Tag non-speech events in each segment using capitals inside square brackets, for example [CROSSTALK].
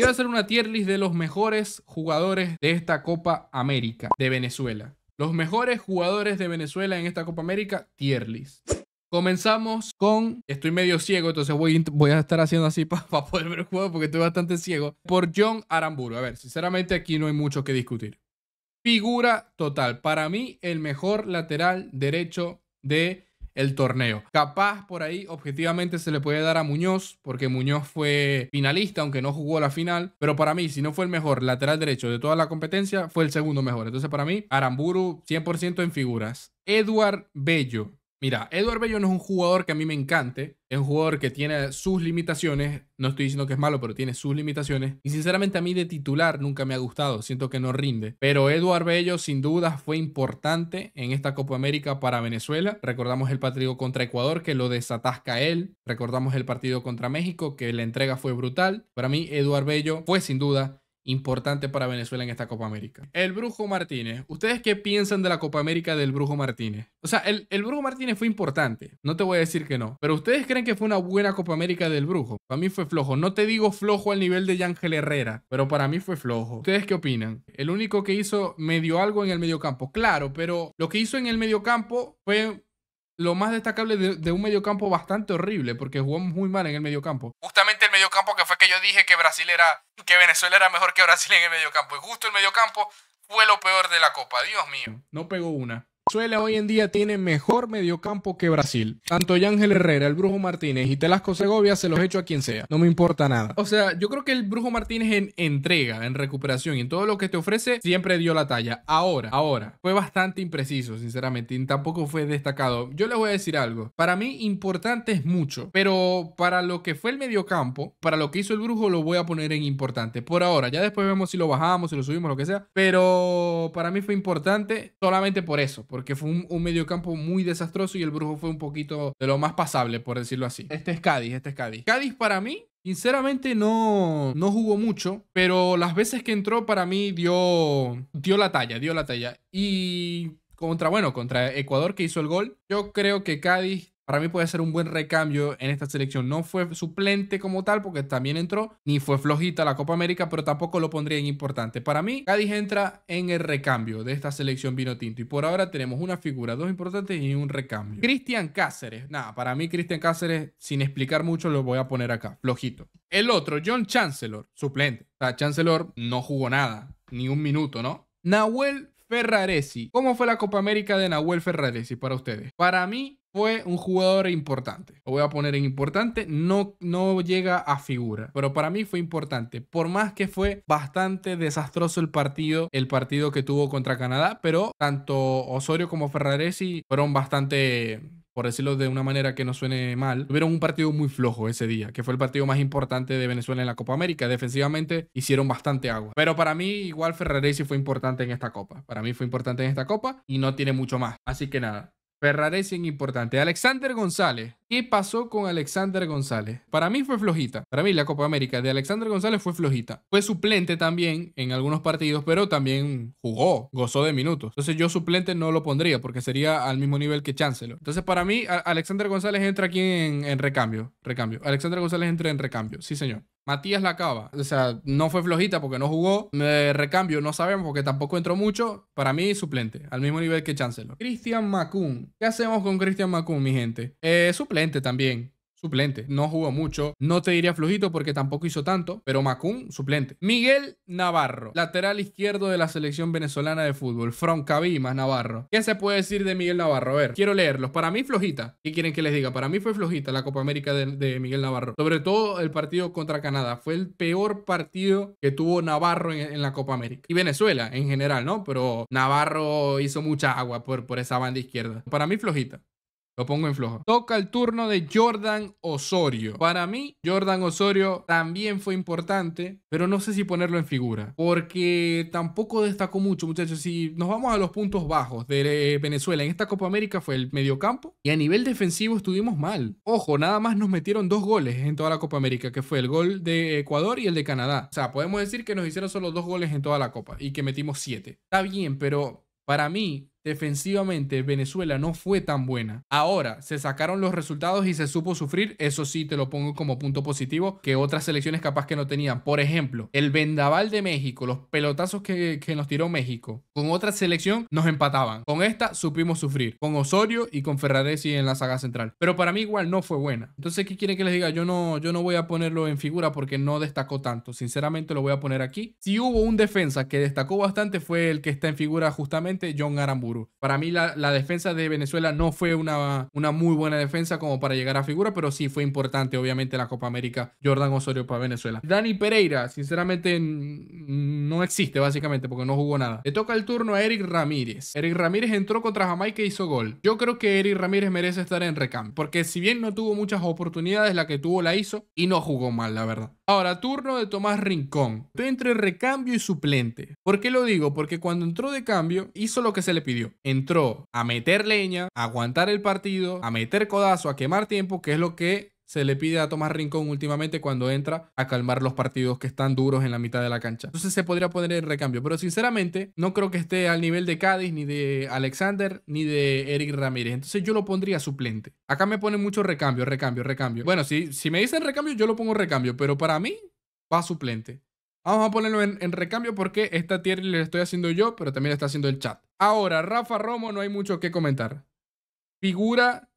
Quiero hacer una tier list de los mejores jugadores de esta Copa América de Venezuela. Los mejores jugadores de Venezuela en esta Copa América, tier list. Comenzamos con, estoy medio ciego, entonces voy, voy a estar haciendo así [LAUGHS] para poder ver el juego porque estoy bastante ciego, por John Aramburu. A ver, sinceramente aquí no hay mucho que discutir. Figura total, para mí el mejor lateral derecho de el torneo. Capaz por ahí objetivamente se le puede dar a Muñoz, porque Muñoz fue finalista, aunque no jugó la final, pero para mí, si no fue el mejor lateral derecho de toda la competencia, fue el segundo mejor. Entonces para mí, Aramburu 100% en figuras. Eduard Bello, Mira, Eduard Bello no es un jugador que a mí me encante. Es un jugador que tiene sus limitaciones. No estoy diciendo que es malo, pero tiene sus limitaciones. Y sinceramente a mí de titular nunca me ha gustado. Siento que no rinde. Pero Eduard Bello sin duda fue importante en esta Copa América para Venezuela. Recordamos el partido contra Ecuador que lo desatasca él. Recordamos el partido contra México que la entrega fue brutal. Para mí Eduard Bello fue sin duda importante para Venezuela en esta Copa América. El Brujo Martínez. ¿Ustedes qué piensan de la Copa América del Brujo Martínez? O sea, el, Brujo Martínez fue importante. No te voy a decir que no. Pero ¿ustedes creen que fue una buena Copa América del Brujo? Para mí fue flojo. No te digo flojo al nivel de Yangel Herrera, pero para mí fue flojo. ¿Ustedes qué opinan? El único que hizo medio algo en el mediocampo. Claro, pero lo que hizo en el mediocampo fue lo más destacable de, un mediocampo bastante horrible, porque jugamos muy mal en el mediocampo. Justamente el mediocampo que fue que yo dije que Brasil era, que Venezuela era mejor que Brasil en el mediocampo. Y justo el mediocampo fue lo peor de la Copa, Dios mío. No pegó una. Venezuela hoy en día tiene mejor mediocampo que Brasil. Tanto Ángel Herrera, el Brujo Martínez y Telasco Segovia se los hecho a quien sea. No me importa nada. O sea, yo creo que el Brujo Martínez en entrega, en recuperación y en todo lo que te ofrece, siempre dio la talla. Ahora, ahora, fue bastante impreciso, sinceramente, y tampoco fue destacado. Yo les voy a decir algo. Para mí, importante es mucho, pero para lo que fue el mediocampo, para lo que hizo el Brujo, lo voy a poner en importante. Por ahora, ya después vemos si lo bajamos, si lo subimos, lo que sea. Pero para mí fue importante solamente por eso, por porque fue un, mediocampo muy desastroso y el Brujo fue un poquito de lo más pasable, por decirlo así. Este es Cádiz, este es Cádiz. Cádiz para mí Sinceramente no, no jugó mucho, pero las veces que entró para mí dio, dio la talla, dio la talla. Y contra, bueno, contra Ecuador que hizo el gol, yo creo que Cádiz para mí puede ser un buen recambio en esta selección. No fue suplente como tal, porque también entró, ni fue flojita la Copa América, pero tampoco lo pondría en importante. Para mí, Cádiz entra en el recambio de esta selección vino tinto. Y por ahora tenemos una figura, dos importantes y un recambio. Cristian Cáceres. Nada, para mí Cristian Cáceres, sin explicar mucho, lo voy a poner acá, flojito. El otro, John Chancellor, suplente. O sea, Chancellor no jugó nada, ni un minuto, ¿no? Nahuel Ferraresi. ¿Cómo fue la Copa América de Nahuel Ferraresi para ustedes? Para mí, fue un jugador importante. Lo voy a poner en importante. No, no llega a figura, pero para mí fue importante. Por más que fue bastante desastroso el partido, el partido que tuvo contra Canadá, pero tanto Osorio como Ferraresi fueron bastante por decirlo de una manera que no suene mal, tuvieron un partido muy flojo ese día, que fue el partido más importante de Venezuela en la Copa América. Defensivamente hicieron bastante agua. Pero para mí, igual Ferraresi fue importante en esta Copa. Para mí fue importante en esta Copa y no tiene mucho más. Así que nada, Ferrari en importante. Alexander González. ¿Qué pasó con Alexander González? Para mí fue flojita. Para mí la Copa América de Alexander González fue flojita. Fue suplente también en algunos partidos, pero también jugó, gozó de minutos. Entonces yo suplente no lo pondría porque sería al mismo nivel que Chancellor. Entonces para mí Alexander González entra aquí en recambio. Recambio. Alexander González entra en recambio. Sí, señor. Matías cava, o sea, no fue flojita porque no jugó. recambio, no sabemos porque tampoco entró mucho. Para mí, suplente, al mismo nivel que Chancellor. Cristian Macun. ¿Qué hacemos con Cristian Macun, mi gente? Eh, suplente también suplente. No jugó mucho. No te diría flojito porque tampoco hizo tanto, pero Macún, suplente. Miguel Navarro, lateral izquierdo de la selección venezolana de fútbol. más Navarro. ¿Qué se puede decir de Miguel Navarro? A ver, quiero leerlos. Para mí, flojita. ¿Qué quieren que les diga? Para mí fue flojita la Copa América de, Miguel Navarro. Sobre todo el partido contra Canadá. Fue el peor partido que tuvo Navarro en, la Copa América. Y Venezuela en general, ¿no? Pero Navarro hizo mucha agua por, por esa banda izquierda. Para mí, flojita. Lo pongo en flojo. Toca el turno de Jordan Osorio. Para mí, Jordan Osorio también fue importante, pero no sé si ponerlo en figura, porque tampoco destacó mucho, muchachos. Si nos vamos a los puntos bajos de Venezuela en esta Copa América fue el mediocampo y a nivel defensivo estuvimos mal. Ojo, nada más nos metieron dos goles en toda la Copa América, que fue el gol de Ecuador y el de Canadá. O sea, podemos decir que nos hicieron solo dos goles en toda la Copa y que metimos siete. Está bien, pero para mí defensivamente Venezuela no fue tan buena. Ahora, se sacaron los resultados y se supo sufrir, eso sí te lo pongo como punto positivo, que otras selecciones capaz que no tenían. Por ejemplo, el vendaval de México, los pelotazos que, nos tiró México, con otra selección nos empataban. Con esta supimos sufrir, con Osorio y con Ferraresi en la saga central. Pero para mí igual no fue buena. Entonces, ¿qué quieren que les diga? Yo no, yo no voy a ponerlo en figura porque no destacó tanto. Sinceramente lo voy a poner aquí. Si hubo un defensa que destacó bastante fue el que está en figura justamente, John Aramburu para mí la, defensa de Venezuela no fue una, muy buena defensa como para llegar a figura, pero sí fue importante, obviamente, la Copa América Jordan Osorio para Venezuela. Dani Pereira, sinceramente, no existe básicamente porque no jugó nada. Le toca el turno a Eric Ramírez. Eric Ramírez entró contra Jamaica y e hizo gol. Yo creo que Eric Ramírez merece estar en recambio, porque si bien no tuvo muchas oportunidades, la que tuvo la hizo y no jugó mal, la verdad. Ahora, turno de Tomás Rincón. Estoy entre recambio y suplente. ¿Por qué lo digo? Porque cuando entró de cambio, hizo lo que se le pidió entró a meter leña, a aguantar el partido, a meter codazo, a quemar tiempo, que es lo que se le pide a Tomás Rincón últimamente cuando entra a calmar los partidos que están duros en la mitad de la cancha. Entonces se podría poner en recambio, pero sinceramente no creo que esté al nivel de Cádiz, ni de Alexander, ni de Eric Ramírez. Entonces yo lo pondría suplente. Acá me ponen mucho recambio, recambio, recambio. Bueno, si, si me dicen recambio, yo lo pongo recambio, pero para mí va suplente. Vamos a ponerlo en, recambio porque esta tierra le estoy haciendo yo, pero también la está haciendo el chat. Ahora, Rafa Romo, no hay mucho que comentar. Figura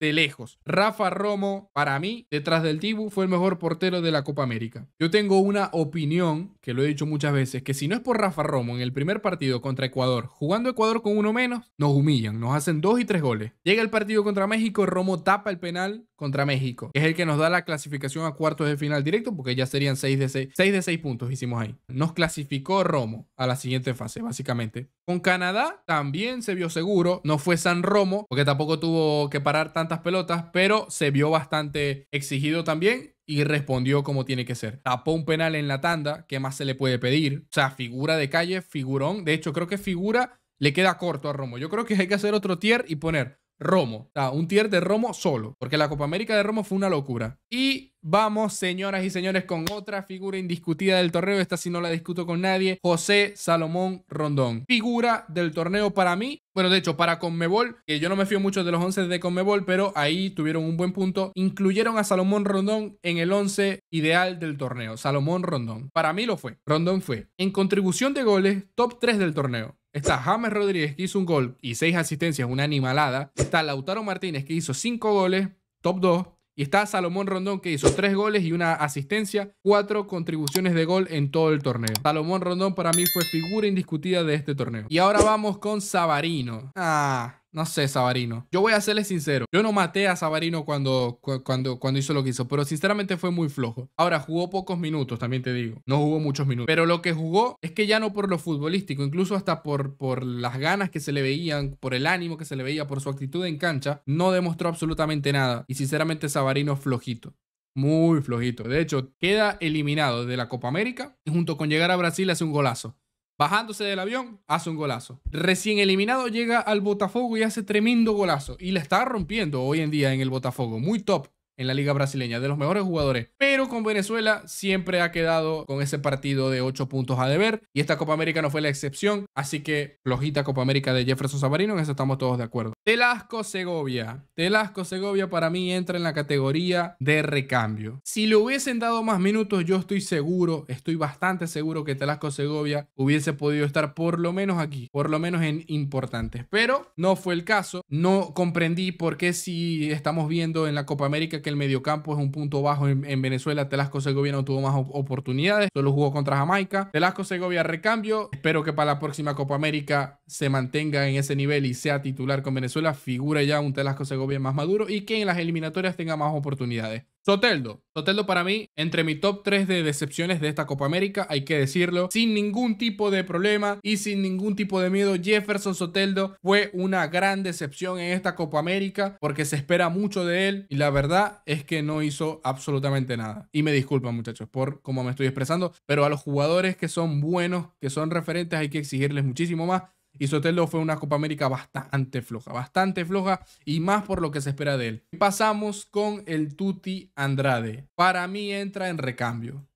de lejos. Rafa Romo, para mí, detrás del Tibu, fue el mejor portero de la Copa América. Yo tengo una opinión, que lo he dicho muchas veces, que si no es por Rafa Romo en el primer partido contra Ecuador, jugando Ecuador con uno menos, nos humillan, nos hacen dos y tres goles. Llega el partido contra México, Romo tapa el penal contra México, que es el que nos da la clasificación a cuartos de final directo, porque ya serían seis de seis de 6 puntos hicimos ahí. Nos clasificó Romo a la siguiente fase, básicamente. Con Canadá también se vio seguro, no fue San Romo, porque tampoco tuvo que parar tanto pelotas, pero se vio bastante exigido también y respondió como tiene que ser. Tapó un penal en la tanda, ¿qué más se le puede pedir? O sea, figura de calle, figurón. De hecho, creo que figura le queda corto a Romo. Yo creo que hay que hacer otro tier y poner Romo. un tier de Romo solo. Porque la Copa América de Romo fue una locura. Y vamos, señoras y señores, con otra figura indiscutida del torneo. Esta si no la discuto con nadie. José Salomón Rondón. Figura del torneo para mí. Bueno, de hecho, para Conmebol, que yo no me fío mucho de los 11 de Conmebol, pero ahí tuvieron un buen punto. Incluyeron a Salomón Rondón en el 11 ideal del torneo. Salomón Rondón. Para mí lo fue. Rondón fue. En contribución de goles, top 3 del torneo está James Rodríguez que hizo un gol y seis asistencias, una animalada. Está Lautaro Martínez que hizo cinco goles, top 2. Y está Salomón Rondón que hizo tres goles y una asistencia, cuatro contribuciones de gol en todo el torneo. Salomón Rondón para mí fue figura indiscutida de este torneo. Y ahora vamos con Sabarino. Ah, no sé, Sabarino. Yo voy a serle sincero. Yo no maté a Sabarino cuando, cuando, cuando hizo lo que hizo, pero sinceramente fue muy flojo. Ahora, jugó pocos minutos, también te digo. No jugó muchos minutos. Pero lo que jugó es que ya no por lo futbolístico, incluso hasta por, por las ganas que se le veían, por el ánimo que se le veía, por su actitud en cancha, no demostró absolutamente nada. Y sinceramente, Sabarino flojito muy flojito. De hecho, queda eliminado de la Copa América y junto con llegar a Brasil hace un golazo. Bajándose del avión, hace un golazo. Recién eliminado llega al Botafogo y hace tremendo golazo. Y le está rompiendo hoy en día en el Botafogo. Muy top en la liga brasileña, de los mejores jugadores. Pero con Venezuela siempre ha quedado con ese partido de 8 puntos a deber y esta Copa América no fue la excepción, así que flojita Copa América de Jefferson Sabarino, en eso estamos todos de acuerdo. Telasco Segovia. Telasco Segovia para mí entra en la categoría de recambio. Si le hubiesen dado más minutos, yo estoy seguro, estoy bastante seguro que Telasco Segovia hubiese podido estar por lo menos aquí, por lo menos en importantes, pero no fue el caso. No comprendí por qué si estamos viendo en la Copa América que el el mediocampo es un punto bajo en, Venezuela. Telasco Segovia no tuvo más oportunidades, solo jugó contra Jamaica. Telasco Segovia recambio. Espero que para la próxima Copa América se mantenga en ese nivel y sea titular con Venezuela. Figura ya un Telasco Segovia más maduro y que en las eliminatorias tenga más oportunidades. Soteldo. Soteldo para mí, entre mi top 3 de decepciones de esta Copa América, hay que decirlo, sin ningún tipo de problema y sin ningún tipo de miedo, Jefferson Soteldo fue una gran decepción en esta Copa América porque se espera mucho de él y la verdad es que no hizo absolutamente nada. Y me disculpan muchachos por cómo me estoy expresando, pero a los jugadores que son buenos, que son referentes, hay que exigirles muchísimo más y Sotelo fue una Copa América bastante floja, bastante floja y más por lo que se espera de él. Pasamos con el Tuti Andrade. Para mí entra en recambio.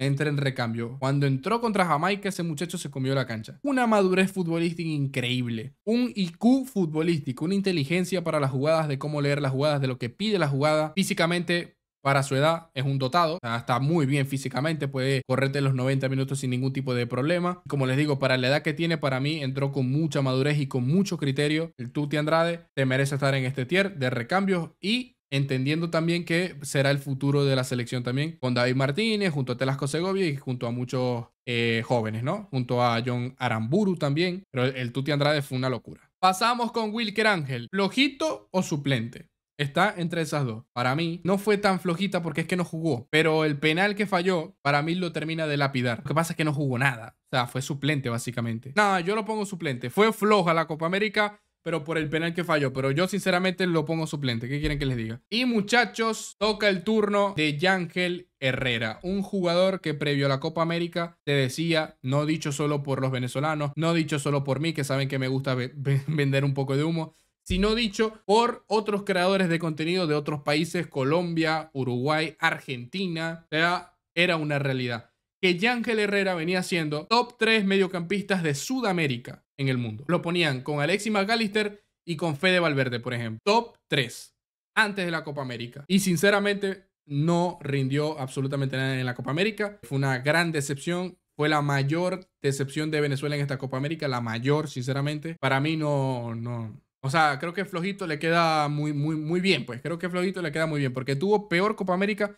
Entra en recambio. Cuando entró contra Jamaica, ese muchacho se comió la cancha. Una madurez futbolística increíble. Un IQ futbolístico, una inteligencia para las jugadas, de cómo leer las jugadas, de lo que pide la jugada. Físicamente para su edad, es un dotado, está muy bien físicamente, puede correrte los 90 minutos sin ningún tipo de problema. Como les digo, para la edad que tiene, para mí entró con mucha madurez y con mucho criterio. El Tuti Andrade te merece estar en este tier de recambios y entendiendo también que será el futuro de la selección también con David Martínez, junto a Telasco Segovia y junto a muchos eh, jóvenes, ¿no? Junto a John Aramburu también, pero el, el Tuti Andrade fue una locura. Pasamos con Wilker Ángel, lojito o suplente. Está entre esas dos. Para mí, no fue tan flojita porque es que no jugó. Pero el penal que falló, para mí lo termina de lapidar. Lo que pasa es que no jugó nada. O sea, fue suplente, básicamente. Nada, yo lo pongo suplente. Fue floja la Copa América pero por el penal que falló. Pero yo sinceramente lo pongo suplente. ¿Qué quieren que les diga? Y muchachos, toca el turno de Yangel Herrera, un jugador que previo a la Copa América te decía, no dicho solo por los venezolanos, no dicho solo por mí, que saben que me gusta [LAUGHS] vender un poco de humo, si no dicho por otros creadores de contenido de otros países, Colombia, Uruguay, Argentina. O sea, era una realidad que Yángel Herrera venía siendo top 3 mediocampistas de Sudamérica en el mundo. Lo ponían con Alexis McAllister y con Fede Valverde, por ejemplo. Top 3 antes de la Copa América. Y sinceramente no rindió absolutamente nada en la Copa América. Fue una gran decepción. Fue la mayor decepción de Venezuela en esta Copa América, la mayor, sinceramente. Para mí no, no, o sea, creo que Flojito le queda muy, muy, muy bien, pues creo que Flojito le queda muy bien, porque tuvo peor Copa América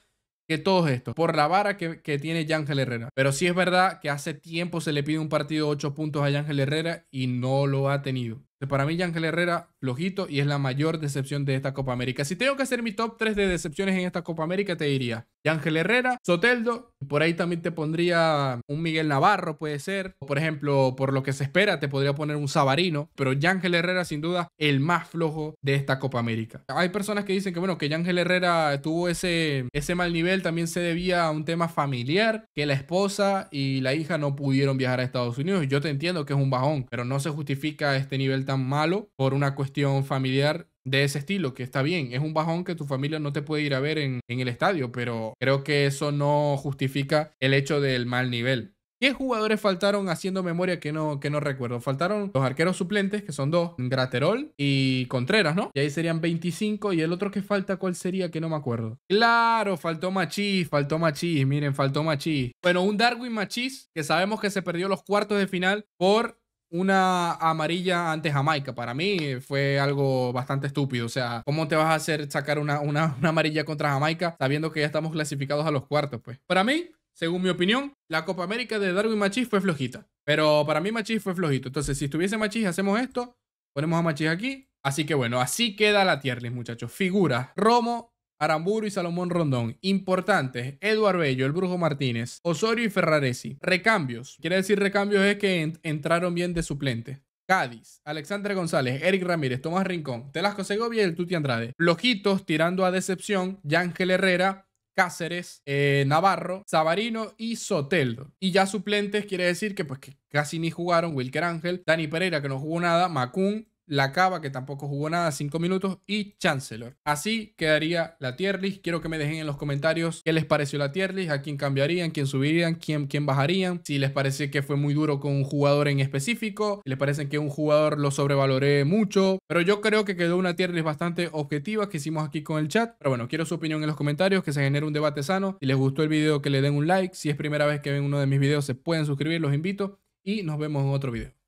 que todos estos, por la vara que, que tiene Yángel Herrera. Pero sí es verdad que hace tiempo se le pide un partido 8 puntos a Yángel Herrera y no lo ha tenido. Para mí, Ángel Herrera, flojito y es la mayor decepción de esta Copa América. Si tengo que hacer mi top 3 de decepciones en esta Copa América, te diría Ángel Herrera, Soteldo, y por ahí también te pondría un Miguel Navarro, puede ser. Por ejemplo, por lo que se espera, te podría poner un Sabarino, pero Ángel Herrera, sin duda, el más flojo de esta Copa América. Hay personas que dicen que, bueno, que Ángel Herrera tuvo ese, ese mal nivel, también se debía a un tema familiar, que la esposa y la hija no pudieron viajar a Estados Unidos. Yo te entiendo que es un bajón, pero no se justifica este nivel tan malo por una cuestión familiar de ese estilo, que está bien, es un bajón que tu familia no te puede ir a ver en, el estadio, pero creo que eso no justifica el hecho del mal nivel. ¿Qué jugadores faltaron haciendo memoria que no, que no recuerdo? Faltaron los arqueros suplentes, que son dos, Graterol y Contreras, ¿no? Y ahí serían 25. Y el otro que falta, ¿cuál sería? Que no me acuerdo. Claro, faltó Machís, faltó Machís, miren, faltó Machís. Bueno, un Darwin Machis que sabemos que se perdió los cuartos de final por una amarilla ante Jamaica. Para mí fue algo bastante estúpido. O sea, ¿cómo te vas a hacer sacar una, amarilla contra Jamaica sabiendo que ya estamos clasificados a los cuartos? Pues para mí, según mi opinión, la Copa América de Darwin Machis fue flojita. Pero para mí Machis fue flojito. Entonces, si estuviese Machis, hacemos esto. Ponemos a Machis aquí. Así que bueno, así queda la tierra muchachos. Figuras. Romo, Aramburu y Salomón Rondón. Importantes, Eduard Bello, el Brujo Martínez, Osorio y Ferraresi. Recambios, quiere decir recambios es que entraron bien de suplente. Cádiz, Alexandre González, Eric Ramírez, Tomás Rincón, Telasco Segovia y el Tuti Andrade. Lojitos tirando a decepción, Ángel Herrera, Cáceres, eh, Navarro, Sabarino y Soteldo. Y ya suplentes quiere decir que pues que casi ni jugaron Wilker Ángel, Dani Pereira que no jugó nada, Macún, la Cava, que tampoco jugó nada, 5 minutos, y Chancellor. Así quedaría la tier list. Quiero que me dejen en los comentarios qué les pareció la tier list, a quién cambiarían, quién subirían, quién, quién bajarían, si les parece que fue muy duro con un jugador en específico, si les parece que un jugador lo sobrevaloré mucho, pero yo creo que quedó una tier list bastante objetiva que hicimos aquí con el chat. Pero bueno, quiero su opinión en los comentarios, que se genere un debate sano. Si les gustó el video, que le den un like. Si es primera vez que ven uno de mis videos, se pueden suscribir, los invito. Y nos vemos en otro video.